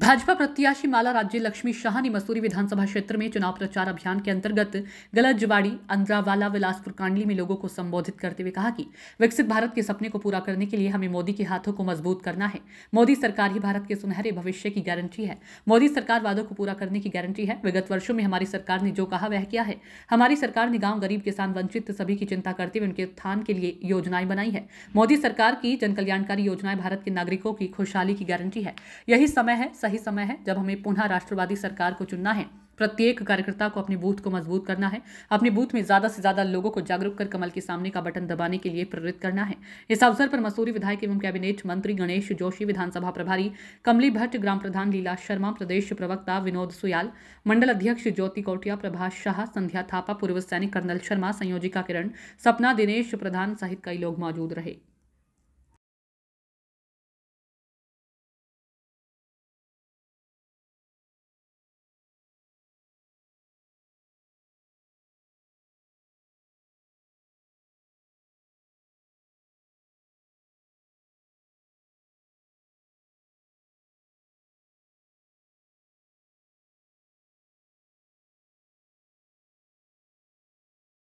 भाजपा प्रत्याशी माला राज्य लक्ष्मी शाह ने मसूरी विधानसभा क्षेत्र में चुनाव प्रचार अभियान के अंतर्गत गलतजवाड़ी अंद्रावाला विलासपुर कांडली में लोगों को संबोधित करते हुए कहा कि विकसित भारत के सपने को पूरा करने के लिए हमें मोदी के हाथों को मजबूत करना है मोदी सरकार ही भारत के सुनहरे भविष्य की गारंटी है मोदी सरकार वादों को पूरा करने की गारंटी है विगत वर्षो में हमारी सरकार ने जो कहा वह किया है हमारी सरकार ने गांव गरीब किसान वंचित सभी की चिंता करते हुए उनके उत्थान के लिए योजनाएं बनाई है मोदी सरकार की जनकल्याणकारी योजनाएं भारत के नागरिकों की खुशहाली की गारंटी है यही समय है सही समय है जब हमें पुनः राष्ट्रवादी सरकार को चुनना है प्रत्येक कार्यकर्ता को अपने बूथ को मजबूत करना है अपने बूथ में ज्यादा से ज्यादा लोगों को जागरूक कर कमल के सामने का बटन दबाने के लिए प्रेरित करना है इस अवसर पर मसूरी विधायक एवं कैबिनेट मंत्री गणेश जोशी विधानसभा प्रभारी कमली भट्ट ग्राम प्रधान लीला शर्मा प्रदेश प्रवक्ता विनोद सुयाल मंडल अध्यक्ष ज्योति कौटिया प्रभाष शाह संध्या थापा पूर्व सैनिक कर्नल शर्मा संयोजिका किरण सपना दिनेश प्रधान सहित कई लोग मौजूद रहे